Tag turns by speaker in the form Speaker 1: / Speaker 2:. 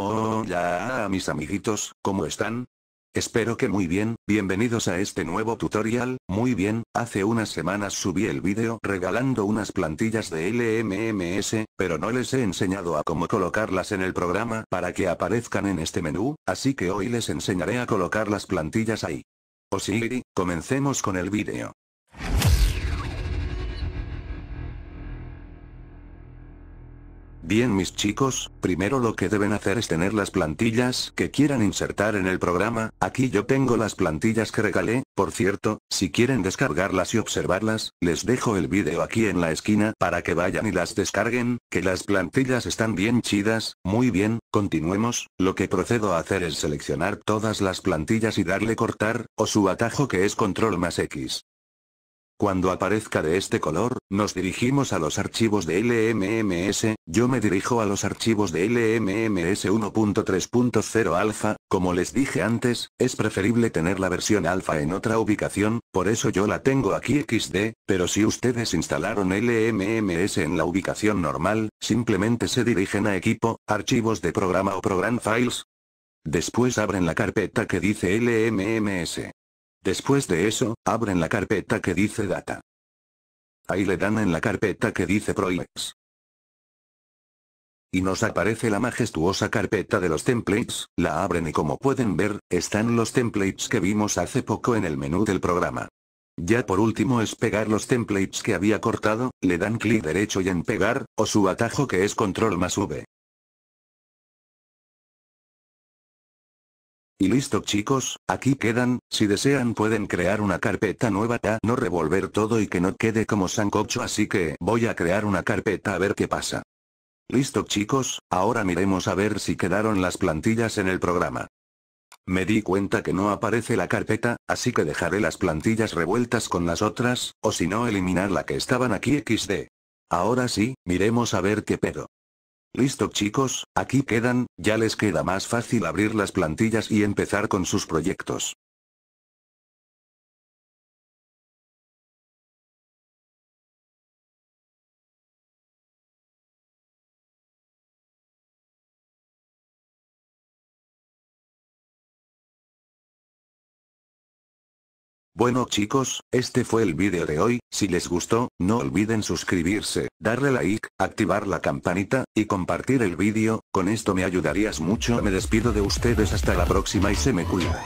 Speaker 1: Hola oh, a mis amiguitos, ¿cómo están? Espero que muy bien, bienvenidos a este nuevo tutorial, muy bien, hace unas semanas subí el vídeo regalando unas plantillas de LMMS, pero no les he enseñado a cómo colocarlas en el programa para que aparezcan en este menú, así que hoy les enseñaré a colocar las plantillas ahí. Osiri, comencemos con el vídeo. Bien mis chicos, primero lo que deben hacer es tener las plantillas que quieran insertar en el programa, aquí yo tengo las plantillas que regalé, por cierto, si quieren descargarlas y observarlas, les dejo el vídeo aquí en la esquina para que vayan y las descarguen, que las plantillas están bien chidas, muy bien, continuemos, lo que procedo a hacer es seleccionar todas las plantillas y darle cortar, o su atajo que es control más X. Cuando aparezca de este color, nos dirigimos a los archivos de LMMS, yo me dirijo a los archivos de LMMS 1.3.0 alfa, como les dije antes, es preferible tener la versión alfa en otra ubicación, por eso yo la tengo aquí XD, pero si ustedes instalaron LMMS en la ubicación normal, simplemente se dirigen a equipo, archivos de programa o program files. Después abren la carpeta que dice LMMS. Después de eso, abren la carpeta que dice Data. Ahí le dan en la carpeta que dice Proyects. Y nos aparece la majestuosa carpeta de los templates, la abren y como pueden ver, están los templates que vimos hace poco en el menú del programa. Ya por último es pegar los templates que había cortado, le dan clic derecho y en pegar, o su atajo que es control más V. Y listo chicos, aquí quedan, si desean pueden crear una carpeta nueva ya, no revolver todo y que no quede como sancocho así que voy a crear una carpeta a ver qué pasa. Listo chicos, ahora miremos a ver si quedaron las plantillas en el programa. Me di cuenta que no aparece la carpeta, así que dejaré las plantillas revueltas con las otras, o si no eliminar la que estaban aquí xd. Ahora sí, miremos a ver qué pedo. Listo chicos, aquí quedan, ya les queda más fácil abrir las plantillas y empezar con sus proyectos. Bueno chicos, este fue el vídeo de hoy, si les gustó, no olviden suscribirse, darle like, activar la campanita, y compartir el vídeo, con esto me ayudarías mucho me despido de ustedes hasta la próxima y se me cuidan.